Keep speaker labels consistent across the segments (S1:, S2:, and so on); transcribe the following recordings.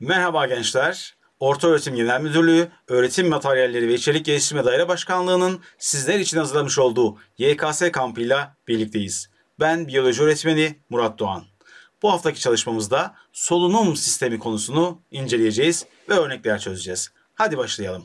S1: Merhaba gençler. Orta Öğretim Genel Müdürlüğü Öğretim Materyalleri ve İçerik Geliştirme Daire Başkanlığı'nın sizler için hazırlamış olduğu YKS kampıyla birlikteyiz. Ben biyoloji öğretmeni Murat Doğan. Bu haftaki çalışmamızda solunum sistemi konusunu inceleyeceğiz ve örnekler çözeceğiz. Hadi başlayalım.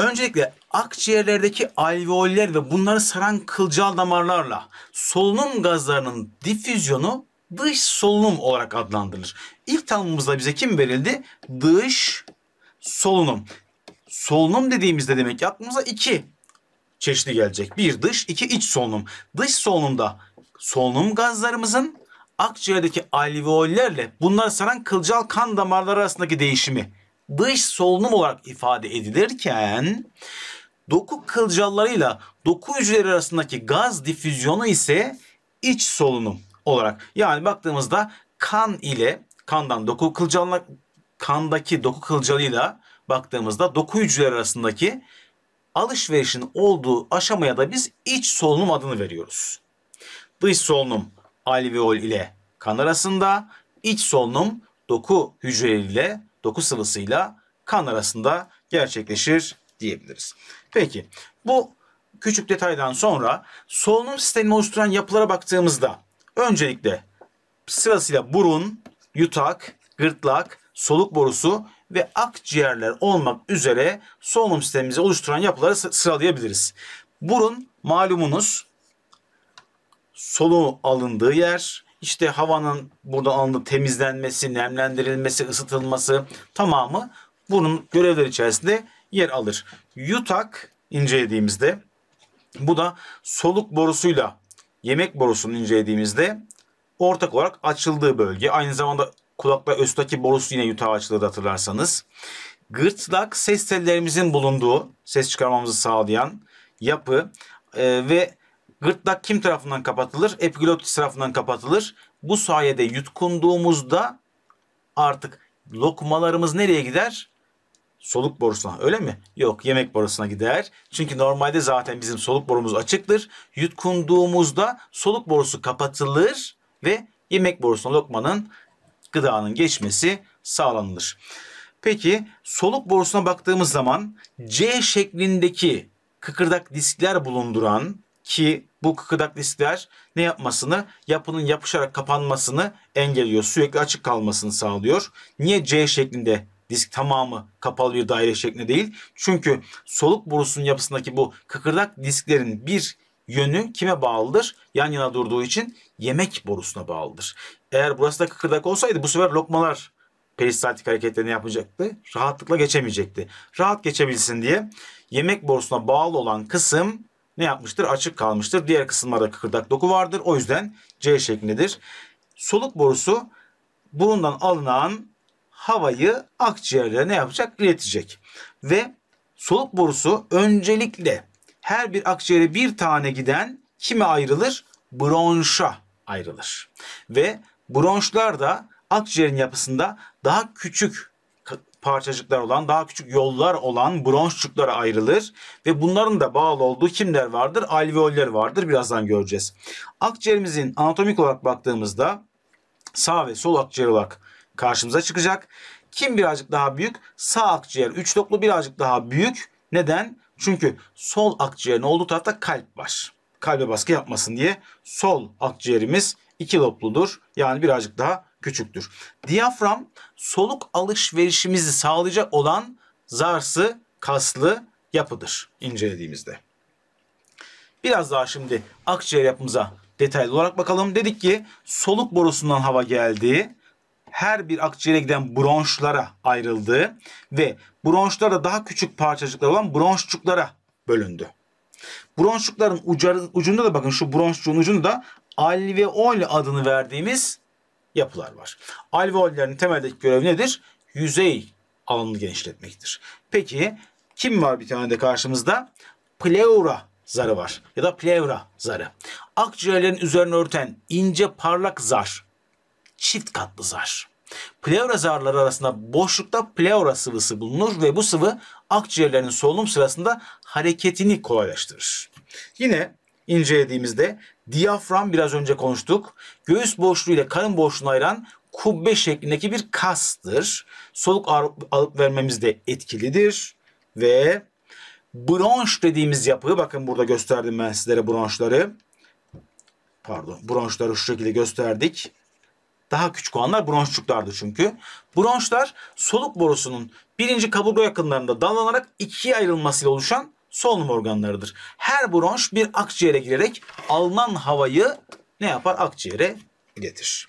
S1: Öncelikle akciğerlerdeki alveoller ve bunları saran kılcal damarlarla solunum gazlarının difüzyonu dış solunum olarak adlandırılır. İlk tanımımızda bize kim verildi? Dış solunum. Solunum dediğimizde demek ki aklımıza iki çeşidi gelecek. Bir dış, iki iç solunum. Dış solunumda solunum gazlarımızın akciğerdeki alveollerle bunları saran kılcal kan damarları arasındaki değişimi dış solunum olarak ifade edilirken doku kılcallarıyla doku hücreleri arasındaki gaz difüzyonu ise iç solunum olarak. Yani baktığımızda kan ile kandan doku kılcalına kandaki doku kılcalıyla baktığımızda doku hücreleri arasındaki alışverişin olduğu aşamaya da biz iç solunum adını veriyoruz. Dış solunum alveol ile kan arasında, iç solunum doku hücreleri ile doku sıvısıyla kan arasında gerçekleşir diyebiliriz. Peki bu küçük detaydan sonra solunum sistemini oluşturan yapılara baktığımızda öncelikle sırasıyla burun, yutak, gırtlak, soluk borusu ve akciğerler olmak üzere solunum sistemimizi oluşturan yapıları sıralayabiliriz. Burun malumunuz soluğu alındığı yer, işte havanın buradan alınıp temizlenmesi, nemlendirilmesi, ısıtılması tamamı bunun görevler içerisinde yer alır. Yutak incelediğimizde bu da soluk borusuyla yemek borusunu incelediğimizde ortak olarak açıldığı bölge. Aynı zamanda kulakla üstteki borusu yine yutağa açıldığı hatırlarsanız. Gırtlak ses tellerimizin bulunduğu, ses çıkarmamızı sağlayan yapı e, ve Gırtlak kim tarafından kapatılır? Epiglottis tarafından kapatılır. Bu sayede yutkunduğumuzda artık lokmalarımız nereye gider? Soluk borusuna öyle mi? Yok yemek borusuna gider. Çünkü normalde zaten bizim soluk borumuz açıktır. Yutkunduğumuzda soluk borusu kapatılır ve yemek borusuna lokmanın gıdanın geçmesi sağlanılır. Peki soluk borusuna baktığımız zaman C şeklindeki kıkırdak diskler bulunduran ki bu kıkırdak diskler ne yapmasını? Yapının yapışarak kapanmasını engelliyor. Sürekli açık kalmasını sağlıyor. Niye C şeklinde disk tamamı kapalı bir daire şeklinde değil? Çünkü soluk borusunun yapısındaki bu kıkırdak disklerin bir yönü kime bağlıdır? Yan yana durduğu için yemek borusuna bağlıdır. Eğer burası da kıkırdak olsaydı bu sefer lokmalar peristaltik hareketlerini yapacaktı. Rahatlıkla geçemeyecekti. Rahat geçebilsin diye yemek borusuna bağlı olan kısım ne yapmıştır? Açık kalmıştır. Diğer kısımlarda kıkırdak doku vardır. O yüzden C şeklindedir. Soluk borusu burundan alınan havayı akciğerlere ne yapacak? İletecek. Ve soluk borusu öncelikle her bir akciğere bir tane giden kime ayrılır? Bronşa ayrılır. Ve bronşlar da akciğerin yapısında daha küçük parçacıklar olan, daha küçük yollar olan bronşçuklara ayrılır ve bunların da bağlı olduğu kimler vardır? Alveoller vardır. Birazdan göreceğiz. Akciğerimizin anatomik olarak baktığımızda sağ ve sol akciğer olarak karşımıza çıkacak. Kim birazcık daha büyük? Sağ akciğer 3 loklu birazcık daha büyük. Neden? Çünkü sol akciğerin olduğu tarafta kalp var. Kalbe baskı yapmasın diye sol akciğerimiz iki lopludur. Yani birazcık daha küçüktür. Diyafram soluk alışverişimizi sağlayacak olan zarsı kaslı yapıdır incelediğimizde. Biraz daha şimdi akciğer yapımıza detaylı olarak bakalım. Dedik ki soluk borusundan hava geldiği, Her bir akciğere giden bronşlara ayrıldığı ve bronşlara daha küçük parçacıklar olan bronşçuklara bölündü. Bronşçukların ucunda da bakın şu bronşçuğun ucunda da alveol adını verdiğimiz yapılar var. Alveollerin temeldeki görevi nedir? Yüzey alanını genişletmektir. Peki kim var bir tane de karşımızda? Pleura zarı var ya da pleura zarı. Akciğerlerin üzerine örten ince parlak zar, çift katlı zar. Pleura zarları arasında boşlukta pleura sıvısı bulunur ve bu sıvı akciğerlerin solunum sırasında hareketini kolaylaştırır. Yine incelediğimizde diyafram biraz önce konuştuk. Göğüs boşluğu ile karın boşluğunu ayıran kubbe şeklindeki bir kastır. Soluk alıp vermemizde etkilidir ve bronş dediğimiz yapıyı bakın burada gösterdim ben sizlere bronşları. Pardon bronşları şu şekilde gösterdik. Daha küçük olanlar bronşçuklardı çünkü. Bronşlar soluk borusunun birinci kaburga yakınlarında dallanarak ikiye ayrılmasıyla oluşan solunum organlarıdır. Her bronş bir akciğere girerek alınan havayı ne yapar? Akciğere getir.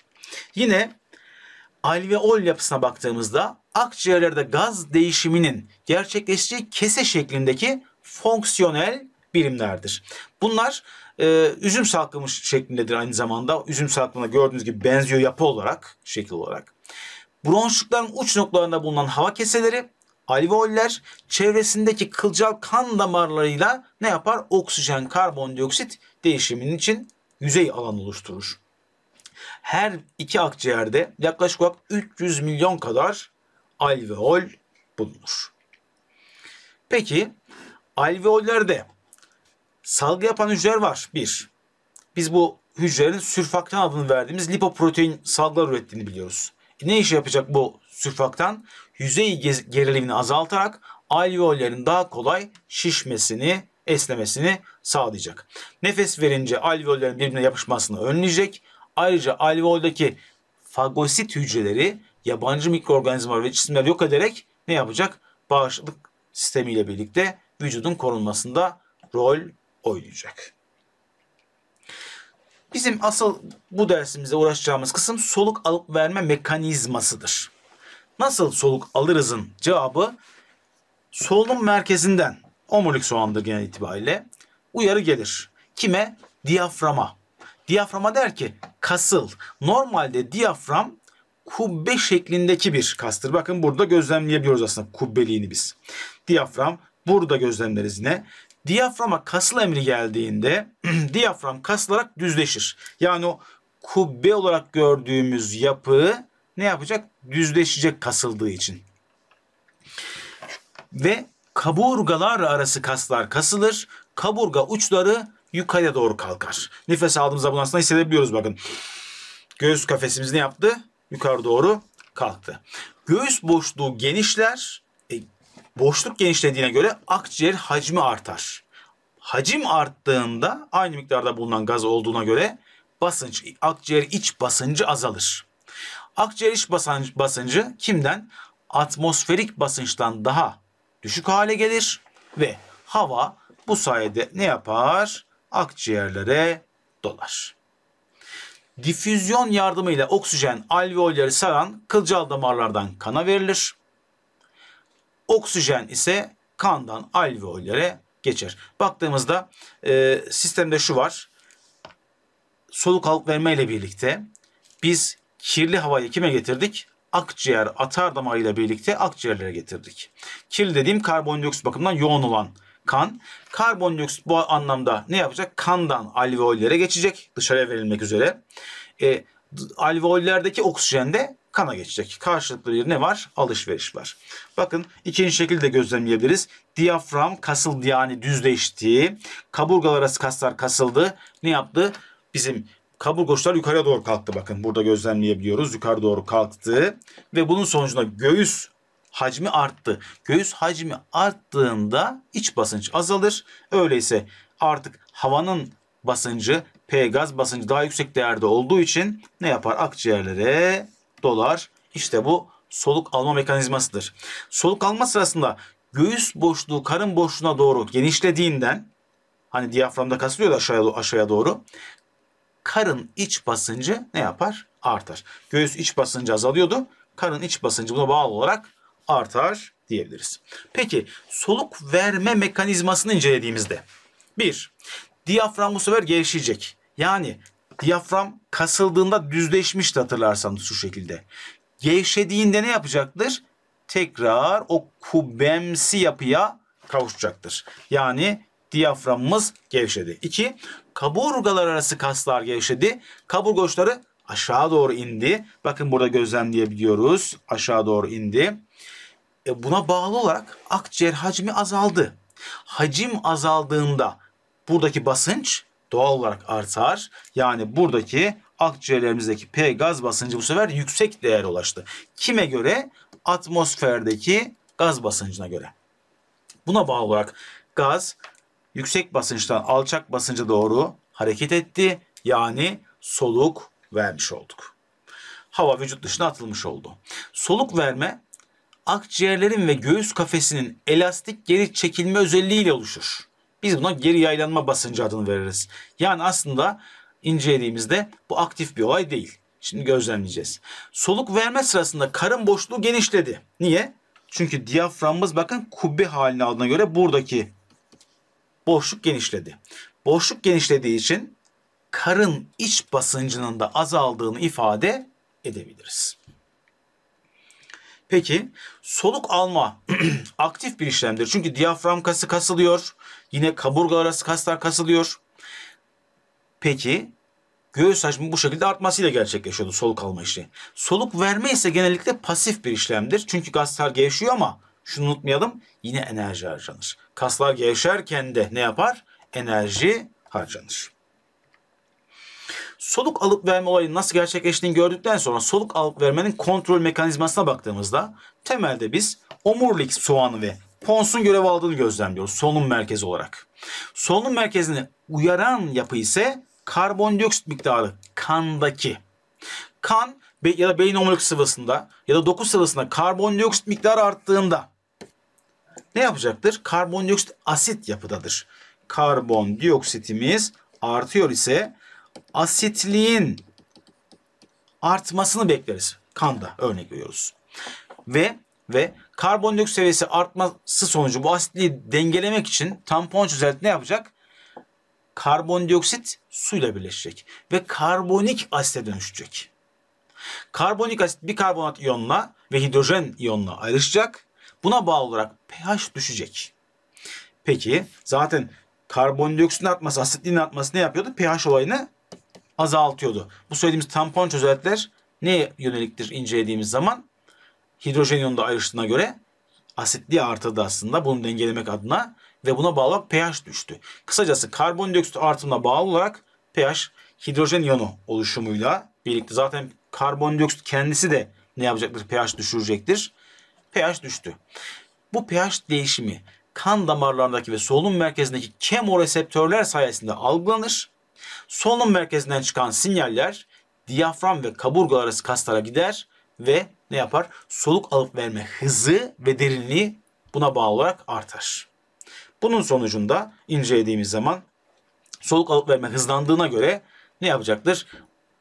S1: Yine alveol yapısına baktığımızda akciğerlerde gaz değişiminin gerçekleştiği kese şeklindeki fonksiyonel birimlerdir. Bunlar e, üzüm salkımı şeklindedir aynı zamanda. Üzüm salkımına gördüğünüz gibi benziyor yapı olarak, şekil olarak. Bronşlukların uç noktalarında bulunan hava keseleri Alveoller çevresindeki kılcal kan damarlarıyla ne yapar? Oksijen karbondioksit değişiminin için yüzey alan oluşturur. Her iki akciğerde yaklaşık olarak 300 milyon kadar alveol bulunur. Peki alveollerde salgı yapan hücreler var. Bir, biz bu hücrelerin sürfaktan adını verdiğimiz lipoprotein salgılar ürettiğini biliyoruz. E ne iş yapacak bu sürfaktan yüzey gerilimini azaltarak alveollerin daha kolay şişmesini, esnemesini sağlayacak. Nefes verince alveollerin birbirine yapışmasını önleyecek. Ayrıca alveoldaki fagosit hücreleri yabancı mikroorganizmalar ve cisimler yok ederek ne yapacak? Bağışıklık sistemiyle birlikte vücudun korunmasında rol oynayacak. Bizim asıl bu dersimizde uğraşacağımız kısım soluk alıp verme mekanizmasıdır nasıl soluk alırızın cevabı solunum merkezinden omurilik soğandır genel itibariyle uyarı gelir. Kime? Diyaframa. Diyaframa der ki kasıl. Normalde diyafram kubbe şeklindeki bir kastır. Bakın burada gözlemleyebiliyoruz aslında kubbeliğini biz. Diyafram burada gözlemleriz yine. Diyaframa kasıl emri geldiğinde diyafram kasılarak düzleşir. Yani o kubbe olarak gördüğümüz yapı ne yapacak? Düzleşecek kasıldığı için. Ve kaburgalar arası kaslar kasılır. Kaburga uçları yukarıya doğru kalkar. Nefes aldığımızda bunu aslında hissedebiliyoruz bakın. Göğüs kafesimiz ne yaptı? Yukarı doğru kalktı. Göğüs boşluğu genişler. E, boşluk genişlediğine göre akciğer hacmi artar. Hacim arttığında aynı miktarda bulunan gaz olduğuna göre basınç, akciğer iç basıncı azalır. Akciğer basıncı, basıncı kimden? Atmosferik basınçtan daha düşük hale gelir ve hava bu sayede ne yapar? Akciğerlere dolar. Difüzyon yardımıyla oksijen alveolleri saran kılcal damarlardan kana verilir. Oksijen ise kandan alveollere geçer. Baktığımızda e, sistemde şu var. Soluk alıp vermeyle birlikte biz kirli havayı kime getirdik? Akciğer atar damağıyla birlikte akciğerlere getirdik. Kirli dediğim karbondioksit bakımından yoğun olan kan. Karbondioksit bu anlamda ne yapacak? Kandan alveollere geçecek dışarıya verilmek üzere. E, alveollerdeki oksijen de kana geçecek. Karşılıklı bir ne var? Alışveriş var. Bakın ikinci şekilde gözlemleyebiliriz. Diyafram kasıldı yani düzleşti. Kaburgalar arası kaslar kasıldı. Ne yaptı? Bizim kaburgoçlar yukarıya doğru kalktı bakın. Burada gözlemleyebiliyoruz. Yukarı doğru kalktı ve bunun sonucunda göğüs hacmi arttı. Göğüs hacmi arttığında iç basınç azalır. Öyleyse artık havanın basıncı P gaz basıncı daha yüksek değerde olduğu için ne yapar? Akciğerlere dolar. İşte bu soluk alma mekanizmasıdır. Soluk alma sırasında göğüs boşluğu karın boşluğuna doğru genişlediğinden hani diyaframda kasılıyor da aşağıya, aşağıya doğru karın iç basıncı ne yapar? Artar. Göğüs iç basıncı azalıyordu. Karın iç basıncı buna bağlı olarak artar diyebiliriz. Peki soluk verme mekanizmasını incelediğimizde bir Diyafram bu sefer gevşeyecek. Yani diyafram kasıldığında düzleşmişti hatırlarsanız şu şekilde. Gevşediğinde ne yapacaktır? Tekrar o kubbemsi yapıya kavuşacaktır. Yani diyaframımız gevşedi. 2. Kaburgalar arası kaslar gevşedi. Kaburga uçları aşağı doğru indi. Bakın burada gözlemleyebiliyoruz. Aşağı doğru indi. E buna bağlı olarak akciğer hacmi azaldı. Hacim azaldığında buradaki basınç doğal olarak artar. Yani buradaki akciğerlerimizdeki P gaz basıncı bu sefer yüksek değer ulaştı. Kime göre? Atmosferdeki gaz basıncına göre. Buna bağlı olarak gaz yüksek basınçtan alçak basınca doğru hareket etti. Yani soluk vermiş olduk. Hava vücut dışına atılmış oldu. Soluk verme akciğerlerin ve göğüs kafesinin elastik geri çekilme özelliğiyle oluşur. Biz buna geri yaylanma basıncı adını veririz. Yani aslında incelediğimizde bu aktif bir olay değil. Şimdi gözlemleyeceğiz. Soluk verme sırasında karın boşluğu genişledi. Niye? Çünkü diyaframımız bakın kubbe haline aldığına göre buradaki boşluk genişledi. Boşluk genişlediği için karın iç basıncının da azaldığını ifade edebiliriz. Peki soluk alma aktif bir işlemdir. Çünkü diyafram kası kasılıyor. Yine kaburga arası kaslar kasılıyor. Peki göğüs hacmi bu şekilde artmasıyla gerçekleşiyordu soluk alma işi. Soluk verme ise genellikle pasif bir işlemdir. Çünkü gazlar gevşiyor ama şunu unutmayalım yine enerji harcanır. Kaslar gevşerken de ne yapar? Enerji harcanır. Soluk alıp verme olayının nasıl gerçekleştiğini gördükten sonra soluk alıp vermenin kontrol mekanizmasına baktığımızda temelde biz omurilik soğanı ve ponsun görev aldığını gözlemliyoruz solunum merkezi olarak. Solunum merkezini uyaran yapı ise karbondioksit miktarı kandaki. Kan ya da beyin omurilik sıvısında ya da doku sıvısında karbondioksit miktarı arttığında ne yapacaktır? Karbondioksit asit yapıdadır. Karbondioksitimiz artıyor ise asitliğin artmasını bekleriz. Kanda örnek veriyoruz. Ve ve karbondioksit seviyesi artması sonucu bu asitliği dengelemek için tampon çözelti ne yapacak? Karbondioksit suyla birleşecek ve karbonik asite dönüşecek. Karbonik asit bir karbonat iyonla ve hidrojen iyonla ayrışacak Buna bağlı olarak pH düşecek. Peki zaten karbondioksitin atması, asitliğin atması ne yapıyordu? pH olayını azaltıyordu. Bu söylediğimiz tampon çözeltiler ne yöneliktir incelediğimiz zaman? Hidrojen iyonunda ayrıştığına göre asitliği artırdı aslında bunu dengelemek adına ve buna bağlı pH düştü. Kısacası karbondioksit artımına bağlı olarak pH hidrojen iyonu oluşumuyla birlikte zaten karbondioksit kendisi de ne yapacaktır? pH düşürecektir pH düştü. Bu pH değişimi kan damarlarındaki ve solunum merkezindeki kemoreseptörler sayesinde algılanır. Solunum merkezinden çıkan sinyaller diyafram ve kaburga arası kaslara gider ve ne yapar? Soluk alıp verme hızı ve derinliği buna bağlı olarak artar. Bunun sonucunda incelediğimiz zaman soluk alıp verme hızlandığına göre ne yapacaktır?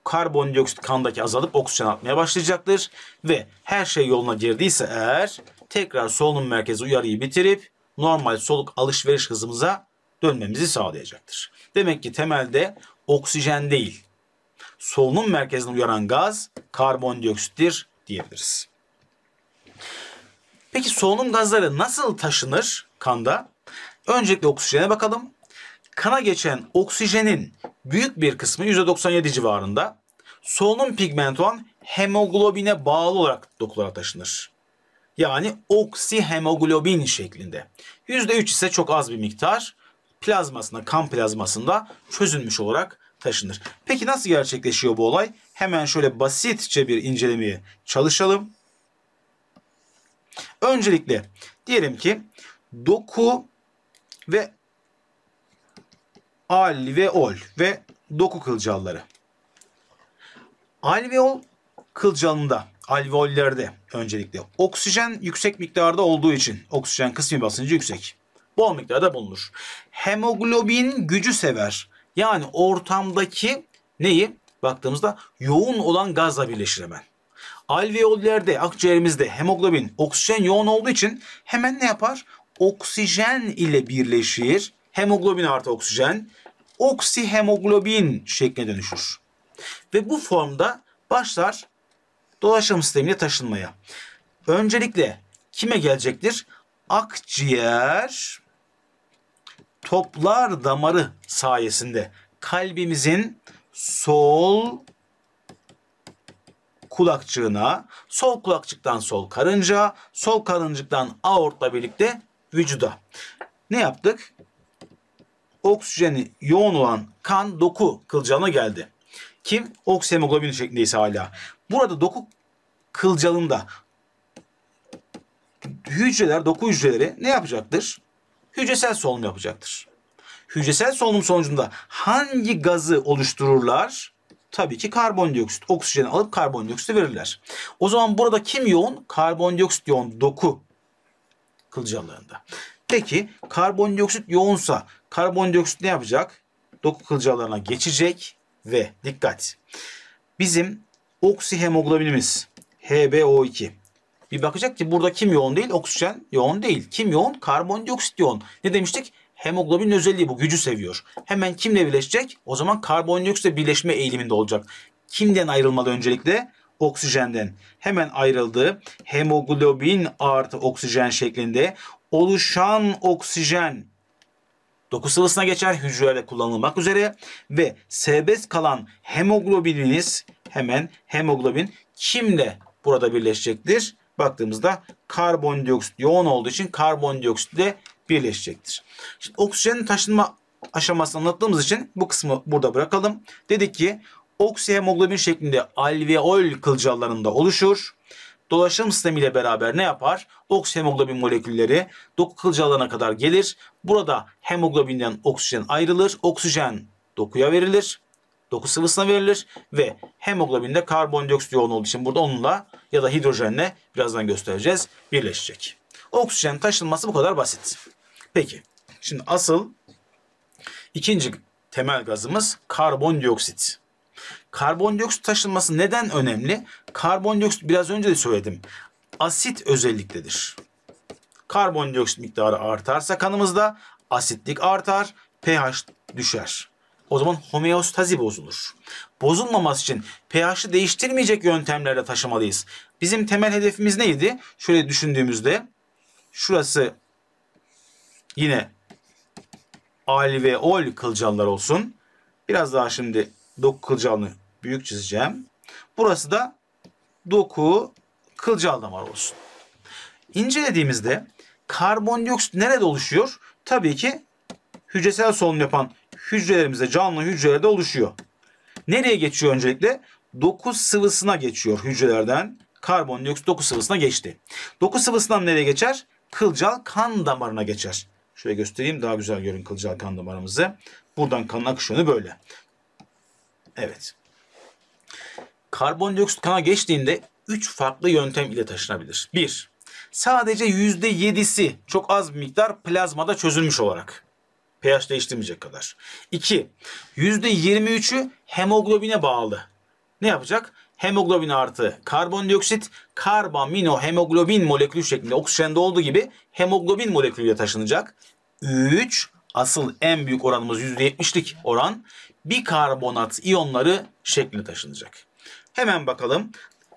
S1: karbondioksit kandaki azalıp oksijen atmaya başlayacaktır. Ve her şey yoluna girdiyse eğer tekrar solunum merkezi uyarıyı bitirip normal soluk alışveriş hızımıza dönmemizi sağlayacaktır. Demek ki temelde oksijen değil solunum merkezini uyaran gaz karbondioksittir diyebiliriz. Peki solunum gazları nasıl taşınır kanda? Öncelikle oksijene bakalım kana geçen oksijenin büyük bir kısmı %97 civarında solunum pigment olan hemoglobine bağlı olarak dokulara taşınır. Yani oksihemoglobin şeklinde. %3 ise çok az bir miktar plazmasında, kan plazmasında çözülmüş olarak taşınır. Peki nasıl gerçekleşiyor bu olay? Hemen şöyle basitçe bir incelemeye çalışalım. Öncelikle diyelim ki doku ve al ve ol ve doku kılcalları. Alveol kılcalında, alveollerde öncelikle oksijen yüksek miktarda olduğu için oksijen kısmi basıncı yüksek. Bol miktarda bulunur. Hemoglobin gücü sever. Yani ortamdaki neyi baktığımızda yoğun olan gazla birleşir hemen. Alveollerde, akciğerimizde hemoglobin, oksijen yoğun olduğu için hemen ne yapar? Oksijen ile birleşir hemoglobin artı oksijen oksihemoglobin şekline dönüşür. Ve bu formda başlar dolaşım sistemine taşınmaya. Öncelikle kime gelecektir? Akciğer toplar damarı sayesinde kalbimizin sol kulakçığına, sol kulakçıktan sol karınca, sol karıncıktan aortla birlikte vücuda. Ne yaptık? oksijeni yoğun olan kan doku kılcalına geldi. Kim? Oksihemoglobin şeklindeyse hala. Burada doku kılcalında hücreler, doku hücreleri ne yapacaktır? Hücresel solunum yapacaktır. Hücresel solunum sonucunda hangi gazı oluştururlar? Tabii ki karbondioksit. Oksijeni alıp karbondioksit verirler. O zaman burada kim yoğun? Karbondioksit yoğun doku kılcallarında. Peki karbondioksit yoğunsa karbondioksit ne yapacak? Doku kılcalarına geçecek ve dikkat. Bizim oksihemoglobinimiz HbO2 bir bakacak ki burada kim yoğun değil? Oksijen yoğun değil. Kim yoğun? Karbondioksit yoğun. Ne demiştik? Hemoglobin özelliği bu gücü seviyor. Hemen kimle birleşecek? O zaman karbondioksitle birleşme eğiliminde olacak. Kimden ayrılmalı öncelikle? Oksijenden. Hemen ayrıldı. Hemoglobin artı oksijen şeklinde oluşan oksijen doku sıvısına geçer hücrelerde kullanılmak üzere ve serbest kalan hemoglobininiz hemen hemoglobin kimle burada birleşecektir? Baktığımızda karbondioksit yoğun olduğu için karbondioksitle birleşecektir. Şimdi oksijenin taşınma aşamasını anlattığımız için bu kısmı burada bırakalım. Dedik ki oksihemoglobin şeklinde alveol kılcallarında oluşur dolaşım sistemiyle beraber ne yapar? Oksihemoglobin molekülleri doku kılcalarına kadar gelir. Burada hemoglobinden oksijen ayrılır. Oksijen dokuya verilir. Doku sıvısına verilir ve hemoglobinde karbondioksit yoğun olduğu için burada onunla ya da hidrojenle birazdan göstereceğiz birleşecek. Oksijen taşınması bu kadar basit. Peki şimdi asıl ikinci temel gazımız karbondioksit. Karbondioksit taşınması neden önemli? Karbondioksit biraz önce de söyledim. Asit özelliktedir. Karbondioksit miktarı artarsa kanımızda asitlik artar, pH düşer. O zaman homeostazi bozulur. Bozulmaması için pH'i değiştirmeyecek yöntemlerle taşımalıyız. Bizim temel hedefimiz neydi? Şöyle düşündüğümüzde şurası yine Al ve alveol kılcallar olsun. Biraz daha şimdi Doku kılcalını büyük çizeceğim. Burası da doku kılcal damar olsun. İncelediğimizde karbondioksit nerede oluşuyor? Tabii ki hücresel solunum yapan hücrelerimizde canlı hücrelerde oluşuyor. Nereye geçiyor öncelikle? Doku sıvısına geçiyor hücrelerden. Karbondioksit doku sıvısına geçti. Doku sıvısından nereye geçer? Kılcal kan damarına geçer. Şöyle göstereyim daha güzel görün kılcal kan damarımızı. Buradan kan akışını böyle. Evet. Karbondioksit kana geçtiğinde 3 farklı yöntem ile taşınabilir. 1. Sadece %7'si çok az bir miktar plazmada çözülmüş olarak. pH değiştirmeyecek kadar. 2. %23'ü hemoglobine bağlı. Ne yapacak? Hemoglobin artı karbondioksit, karbamino hemoglobin molekülü şeklinde oksijende olduğu gibi hemoglobin molekülüyle taşınacak. 3. Asıl en büyük oranımız %70'lik oran bikarbonat iyonları şekli taşınacak. Hemen bakalım.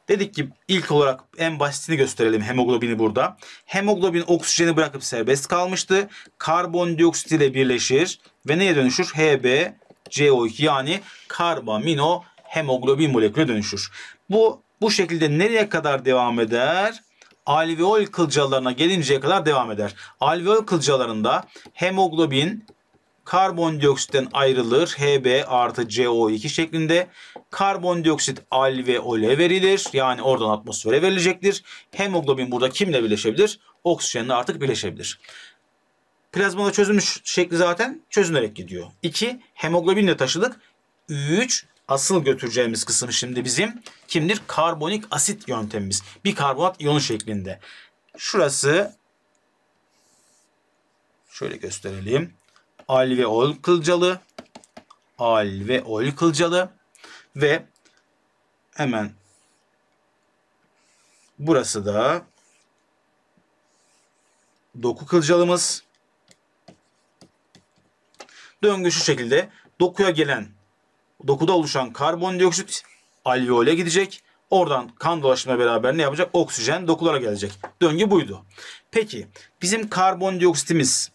S1: Dedik ki ilk olarak en basitini gösterelim hemoglobini burada. Hemoglobin oksijeni bırakıp serbest kalmıştı. Karbondioksit ile birleşir ve neye dönüşür? HbCO2 yani karbamino hemoglobin molekülü dönüşür. Bu bu şekilde nereye kadar devam eder? Alveol kılcalarına gelinceye kadar devam eder. Alveol kılcalarında hemoglobin karbondioksitten ayrılır Hb artı CO2 şeklinde. Karbondioksit al ve ole verilir. Yani oradan atmosfere verilecektir. Hemoglobin burada kimle birleşebilir? Oksijenle artık birleşebilir. Plazmada çözülmüş şekli zaten çözünerek gidiyor. 2. Hemoglobinle taşıdık. 3 asıl götüreceğimiz kısım şimdi bizim kimdir? Karbonik asit yöntemimiz. Bir karbonat iyonu şeklinde. Şurası şöyle gösterelim alveol kılcalı, alveol kılcalı ve hemen burası da doku kılcalımız. Döngü şu şekilde dokuya gelen dokuda oluşan karbondioksit alveole gidecek. Oradan kan dolaşımına beraber ne yapacak? Oksijen dokulara gelecek. Döngü buydu. Peki bizim karbondioksitimiz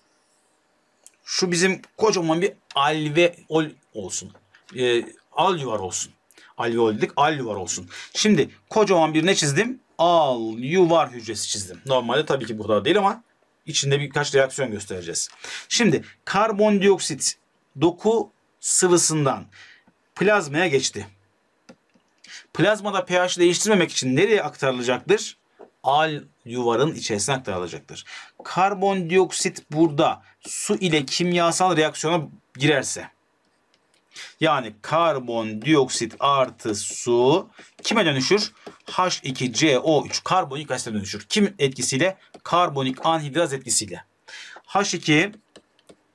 S1: şu bizim kocaman bir alveol olsun. E, alüvar olsun. Alveol dedik alüvar olsun. Şimdi kocaman bir ne çizdim? Alüvar hücresi çizdim. Normalde tabii ki bu kadar değil ama içinde birkaç reaksiyon göstereceğiz. Şimdi karbondioksit doku sıvısından plazmaya geçti. Plazmada pH değiştirmemek için nereye aktarılacaktır? al yuvarın içerisine aktarılacaktır. Karbondioksit burada su ile kimyasal reaksiyona girerse yani karbondioksit artı su kime dönüşür? H2CO3 karbonik asite dönüşür. Kim etkisiyle? Karbonik anhidraz etkisiyle. H2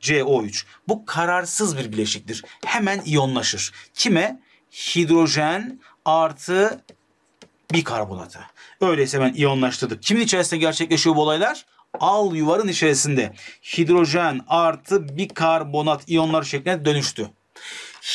S1: CO3. Bu kararsız bir bileşiktir. Hemen iyonlaşır. Kime? Hidrojen artı bikarbonatı. Öyleyse ben iyonlaştırdık. Kimin içerisinde gerçekleşiyor bu olaylar? Al yuvarın içerisinde hidrojen artı bikarbonat iyonları şeklinde dönüştü.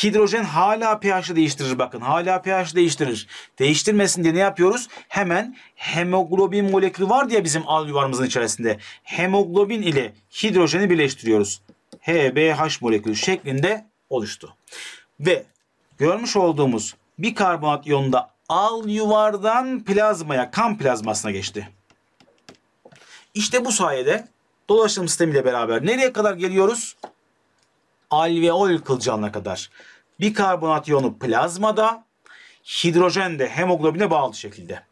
S1: Hidrojen hala pH'ı değiştirir bakın. Hala pH değiştirir. Değiştirmesin diye ne yapıyoruz? Hemen hemoglobin molekülü var diye bizim al yuvarımızın içerisinde. Hemoglobin ile hidrojeni birleştiriyoruz. HBH molekülü şeklinde oluştu. Ve görmüş olduğumuz bikarbonat iyonunda al yuvardan plazmaya, kan plazmasına geçti. İşte bu sayede dolaşım sistemiyle beraber nereye kadar geliyoruz? Alveol kılcalına kadar. Bikarbonat iyonu plazmada, hidrojen de hemoglobine bağlı şekilde.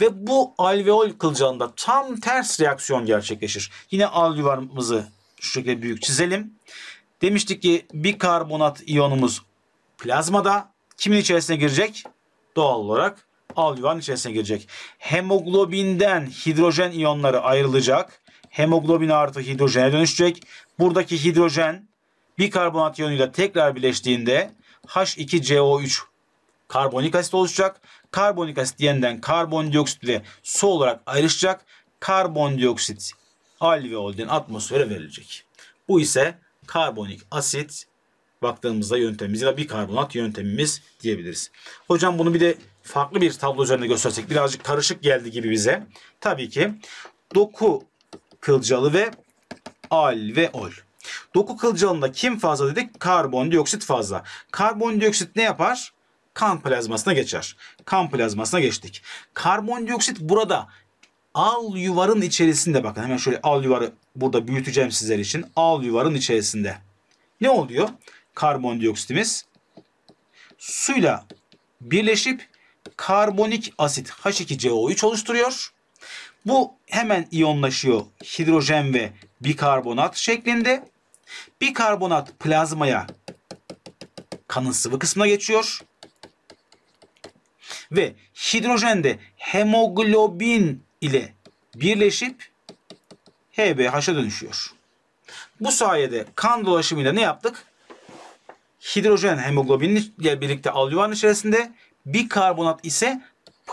S1: Ve bu alveol kılcalında tam ters reaksiyon gerçekleşir. Yine al yuvarımızı şu şekilde büyük çizelim. Demiştik ki bikarbonat iyonumuz plazmada. Kimin içerisine girecek? doğal olarak al yuvan içerisine girecek. Hemoglobinden hidrojen iyonları ayrılacak. Hemoglobin artı hidrojene dönüşecek. Buradaki hidrojen bir karbonat iyonuyla tekrar birleştiğinde H2CO3 karbonik asit oluşacak. Karbonik asit yeniden karbondioksit ile su olarak ayrışacak. Karbondioksit alveolden atmosfere verilecek. Bu ise karbonik asit baktığımızda yöntemimiz ya da bikarbonat yöntemimiz diyebiliriz. Hocam bunu bir de farklı bir tablo üzerinde göstersek birazcık karışık geldi gibi bize. Tabii ki doku kılcalı ve Al ve alveol. Doku kılcalında kim fazla dedik? Karbondioksit fazla. Karbondioksit ne yapar? Kan plazmasına geçer. Kan plazmasına geçtik. Karbondioksit burada al yuvarın içerisinde bakın hemen şöyle al yuvarı burada büyüteceğim sizler için. Al yuvarın içerisinde. Ne oluyor? karbondioksitimiz suyla birleşip karbonik asit H2CO3 oluşturuyor. Bu hemen iyonlaşıyor hidrojen ve bikarbonat şeklinde. Bikarbonat plazmaya kanın sıvı kısmına geçiyor. Ve hidrojen de hemoglobin ile birleşip HBH'a dönüşüyor. Bu sayede kan dolaşımıyla ne yaptık? hidrojen hemoglobinle birlikte alüvan içerisinde bikarbonat ise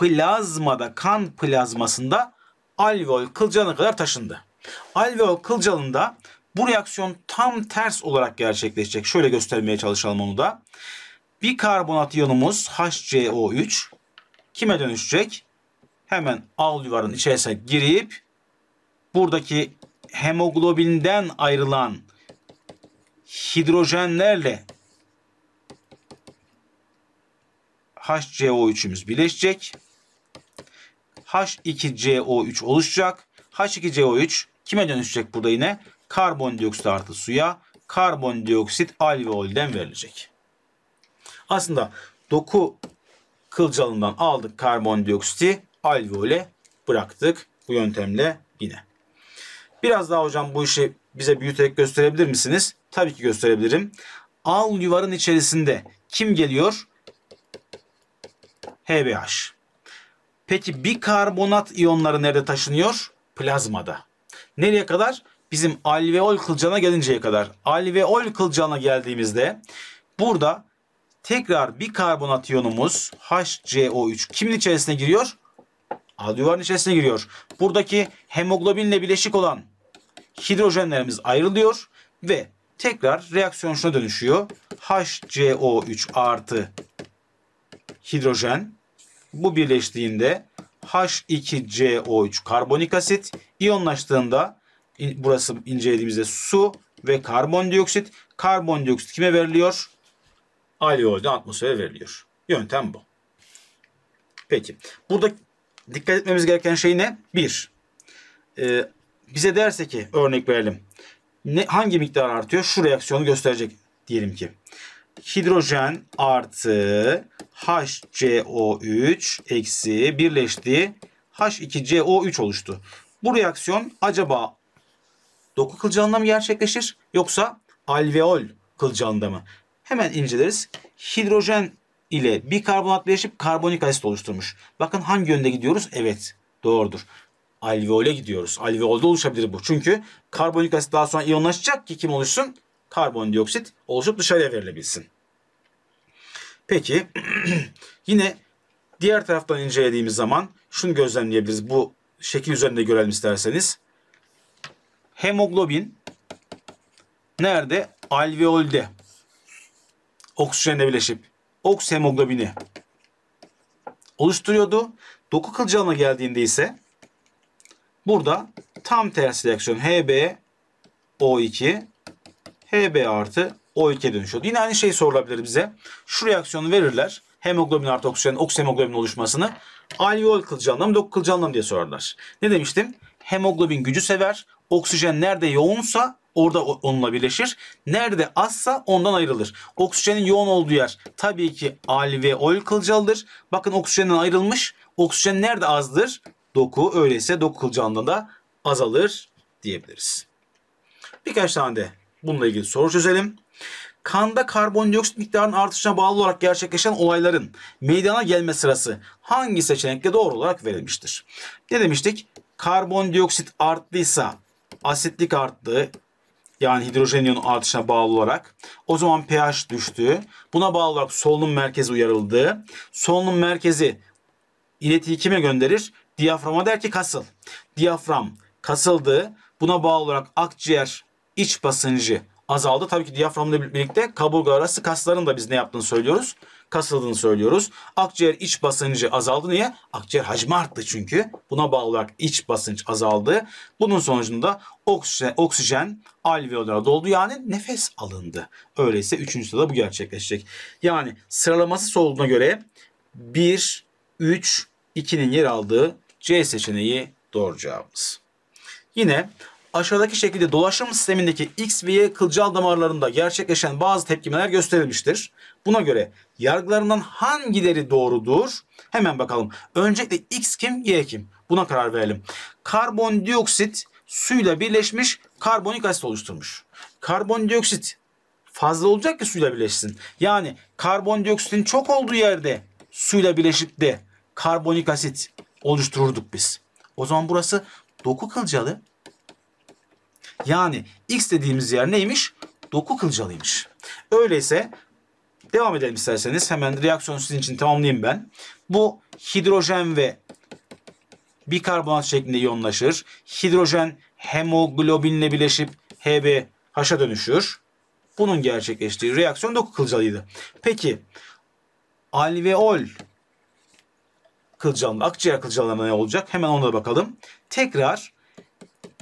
S1: plazmada kan plazmasında alveol kılcalına kadar taşındı. Alveol kılcalında bu reaksiyon tam ters olarak gerçekleşecek. Şöyle göstermeye çalışalım onu da. Bikarbonat iyonumuz HCO3 kime dönüşecek? Hemen alüvarın içerisine girip buradaki hemoglobinden ayrılan hidrojenlerle HCO3'ümüz birleşecek. H2CO3 oluşacak. H2CO3 kime dönüşecek burada yine? Karbondioksit artı suya karbondioksit alveolden verilecek. Aslında doku kılcalından aldık karbondioksiti alveole bıraktık bu yöntemle yine. Biraz daha hocam bu işi bize büyüterek gösterebilir misiniz? Tabii ki gösterebilirim. Al yuvarın içerisinde kim geliyor? HBH. Peki bikarbonat iyonları nerede taşınıyor? Plazmada. Nereye kadar? Bizim alveol kılcana gelinceye kadar. Alveol kılcana geldiğimizde burada tekrar bikarbonat iyonumuz HCO3 kimin içerisine giriyor? Adyuvarın içerisine giriyor. Buradaki hemoglobinle bileşik olan hidrojenlerimiz ayrılıyor ve tekrar reaksiyon şuna dönüşüyor. HCO3 artı hidrojen. Bu birleştiğinde H2CO3 karbonik asit iyonlaştığında burası incelediğimizde su ve karbondioksit. Karbondioksit kime veriliyor? Alveolden atmosfere veriliyor. Yöntem bu. Peki. Burada dikkat etmemiz gereken şey ne? Bir. E, bize derse ki örnek verelim. Ne, hangi miktar artıyor? Şu reaksiyonu gösterecek diyelim ki. Hidrojen artı HCO3 eksi birleşti. H2CO3 oluştu. Bu reaksiyon acaba doku kılcalında mı gerçekleşir yoksa alveol kılcalında mı? Hemen inceleriz. Hidrojen ile bikarbonat birleşip karbonik asit oluşturmuş. Bakın hangi yönde gidiyoruz? Evet doğrudur. Alveole gidiyoruz. Alveolda oluşabilir bu. Çünkü karbonik asit daha sonra iyonlaşacak ki kim oluşsun? Karbondioksit oluşup dışarıya verilebilsin. Peki yine diğer taraftan incelediğimiz zaman şunu gözlemleyebiliriz. Bu şekil üzerinde görelim isterseniz. Hemoglobin nerede? Alveolde. Oksijenle birleşip oks oluşturuyordu. Doku kılcalına geldiğinde ise burada tam tersi reaksiyon HB O2 HB artı o ülkeye dönüşüyordu. Yine aynı şey sorulabilir bize. Şu reaksiyonu verirler. Hemoglobin artı oksijen, oksihemoglobin oluşmasını alveol kılcal mı, doku kılcal mı diye sorarlar. Ne demiştim? Hemoglobin gücü sever. Oksijen nerede yoğunsa orada onunla birleşir. Nerede azsa ondan ayrılır. Oksijenin yoğun olduğu yer tabii ki alveol kılcalıdır. Bakın oksijenden ayrılmış. Oksijen nerede azdır? Doku öyleyse doku kılcalında da azalır diyebiliriz. Birkaç tane de bununla ilgili soru çözelim kanda karbondioksit miktarının artışına bağlı olarak gerçekleşen olayların meydana gelme sırası hangi seçenekle doğru olarak verilmiştir? Ne demiştik? Karbondioksit arttıysa asitlik arttı. Yani hidrojen iyonu artışına bağlı olarak. O zaman pH düştü. Buna bağlı olarak solunum merkezi uyarıldı. Solunum merkezi iletiyi kime gönderir? Diyaframa der ki kasıl. Diyafram kasıldı. Buna bağlı olarak akciğer iç basıncı azaldı. Tabii ki diyaframla birlikte kaburga arası kasların da biz ne yaptığını söylüyoruz. Kasıldığını söylüyoruz. Akciğer iç basıncı azaldı. Niye? Akciğer hacmi arttı çünkü. Buna bağlı olarak iç basınç azaldı. Bunun sonucunda oksijen, oksijen alveolara doldu. Yani nefes alındı. Öyleyse 3. sırada bu gerçekleşecek. Yani sıralaması solduğuna göre 1, 3, 2'nin yer aldığı C seçeneği doğru cevabımız. Yine aşağıdaki şekilde dolaşım sistemindeki X ve Y kılcal damarlarında gerçekleşen bazı tepkimeler gösterilmiştir. Buna göre yargılarından hangileri doğrudur? Hemen bakalım. Öncelikle X kim, Y kim? Buna karar verelim. Karbondioksit suyla birleşmiş karbonik asit oluşturmuş. Karbondioksit fazla olacak ki suyla birleşsin. Yani karbondioksitin çok olduğu yerde suyla birleşip de karbonik asit oluştururduk biz. O zaman burası doku kılcalı yani x dediğimiz yer neymiş? Doku kılcalıymış. Öyleyse devam edelim isterseniz. Hemen reaksiyon sizin için tamamlayayım ben. Bu hidrojen ve bikarbonat şeklinde iyonlaşır. Hidrojen hemoglobinle birleşip HbH'a dönüşür. Bunun gerçekleştiği reaksiyon doku kılcalıydı. Peki alveol kılcal, akciğer kılcallarına ne olacak? Hemen ona da bakalım. Tekrar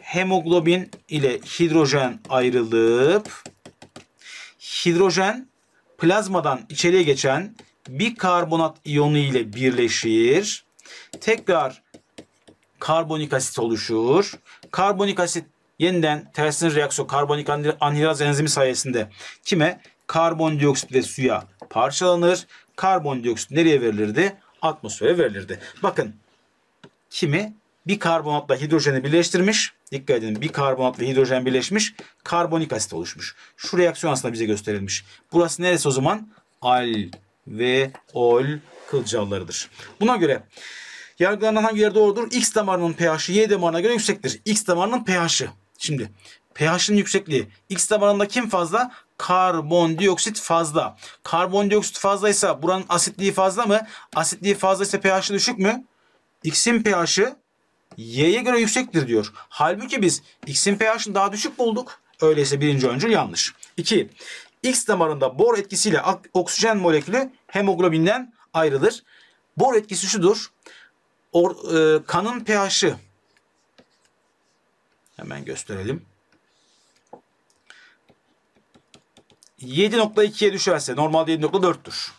S1: hemoglobin ile hidrojen ayrılıp hidrojen plazmadan içeriye geçen bir karbonat iyonu ile birleşir. Tekrar karbonik asit oluşur. Karbonik asit yeniden tersin reaksiyon karbonik anhidraz enzimi sayesinde kime? Karbondioksit ve suya parçalanır. Karbondioksit nereye verilirdi? Atmosfere verilirdi. Bakın kimi bir karbonatla hidrojeni birleştirmiş. Dikkat edin bir karbonatla hidrojen birleşmiş. Karbonik asit oluşmuş. Şu reaksiyon aslında bize gösterilmiş. Burası neresi o zaman? Al ve ol kılcallarıdır. Buna göre yargılanan hangileri doğrudur? X damarının pH'i Y damarına göre yüksektir. X damarının pH'i. Şimdi pH'in yüksekliği. X damarında kim fazla? Karbondioksit fazla. Karbondioksit fazlaysa buranın asitliği fazla mı? Asitliği fazlaysa pH'i düşük mü? X'in pH'i y'ye göre yüksektir diyor. Halbuki biz x'in pH'ını daha düşük bulduk. Öyleyse birinci öncül yanlış. 2. X damarında bor etkisiyle oksijen molekülü hemoglobinden ayrılır. Bor etkisi şudur. Or, e, kanın pH'ı hemen gösterelim. 7.2'ye düşerse normalde 7.4'tür.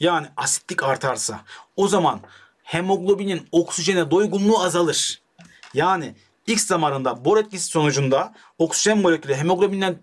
S1: Yani asitlik artarsa o zaman hemoglobinin oksijene doygunluğu azalır. Yani X damarında bor etkisi sonucunda oksijen molekülü hemoglobinden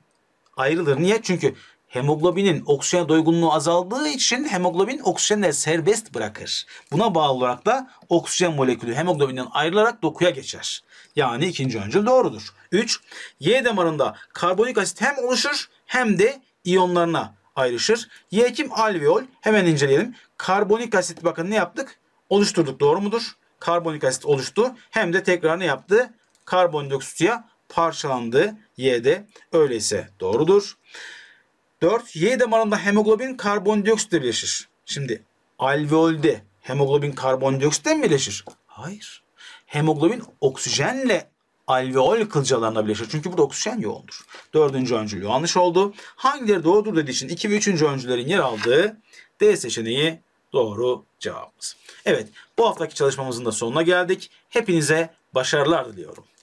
S1: ayrılır. Niye? Çünkü hemoglobinin oksijen doygunluğu azaldığı için hemoglobin oksijenle serbest bırakır. Buna bağlı olarak da oksijen molekülü hemoglobinden ayrılarak dokuya geçer. Yani ikinci öncül doğrudur. 3. Y damarında karbonik asit hem oluşur hem de iyonlarına ayrışır. Y kim? Alveol. Hemen inceleyelim. Karbonik asit bakın ne yaptık? Oluşturduk doğru mudur? karbonik asit oluştu. Hem de tekrar ne yaptı? Karbondioksitya parçalandı. Y de öyleyse doğrudur. 4. Y damarında hemoglobin karbondioksitle birleşir. Şimdi alveolde hemoglobin karbondioksitle mi birleşir? Hayır. Hemoglobin oksijenle alveol kılcalarına birleşir. Çünkü burada oksijen yoğundur. Dördüncü öncül yanlış oldu. Hangileri doğrudur dediği için 2 ve 3. öncülerin yer aldığı D seçeneği doğru cevabımız. Evet bu haftaki çalışmamızın da sonuna geldik. Hepinize başarılar diliyorum.